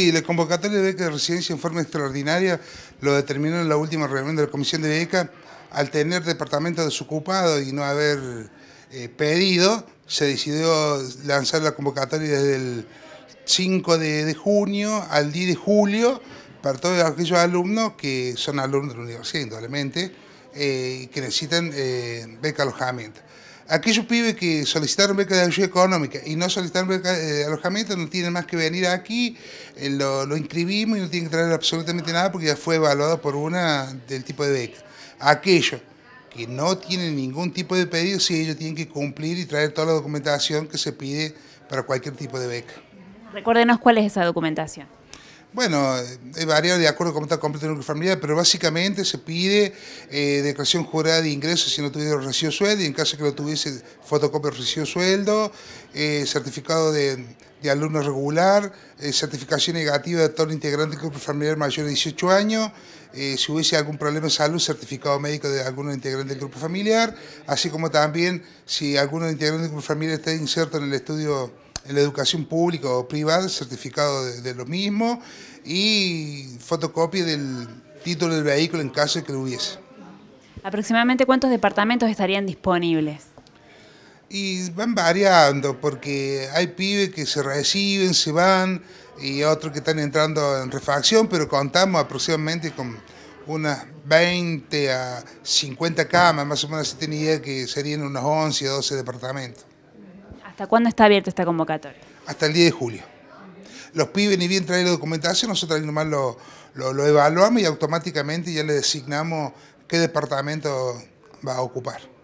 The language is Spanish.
Y la convocatoria de beca de residencia en forma extraordinaria lo determinó en la última reunión de la Comisión de Beca al tener departamento desocupado y no haber eh, pedido, se decidió lanzar la convocatoria desde el 5 de, junio al 10 de julio para todos aquellos alumnos que son alumnos de la universidad, indudablemente, eh, y que necesitan eh, beca alojamiento. Aquellos pibes que solicitaron beca de ayuda económica y no solicitaron beca de alojamiento no tienen más que venir aquí, eh, lo, inscribimos y no tienen que traer absolutamente nada porque ya fue evaluado por una del tipo de beca. Aquellos que no tienen ningún tipo de pedido, sí ellos tienen que cumplir y traer toda la documentación que se pide para cualquier tipo de beca. Recuérdenos cuál es esa documentación. Bueno, eh, varía de acuerdo con está completo del grupo familiar, pero básicamente se pide eh, declaración jurada de ingresos si no tuviera recibo sueldo, y en caso que lo tuviese, fotocopia eh, de recibo sueldo, certificado de, alumno regular, certificación negativa de todo integrante del grupo familiar mayor de 18 años, si hubiese algún problema de salud, certificado médico de alguno integrante del grupo familiar, así como también si alguno integrante del grupo familiar está inserto en el estudio en la educación pública o privada, certificado de, lo mismo y fotocopia del título del vehículo en caso de que lo hubiese. ¿Aproximadamente cuántos departamentos estarían disponibles? Y van variando, porque hay pibes que se reciben, se van, y otros que están entrando en refacción, pero contamos aproximadamente con unas 20 a 50 camas, más o menos se tenía que serían unos 11 o 12 departamentos. ¿Hasta cuándo está abierta esta convocatoria? Hasta el 10 de julio. Los pibes ni bien traen la documentación, nosotros nomás lo evaluamos y automáticamente ya le designamos qué departamento va a ocupar.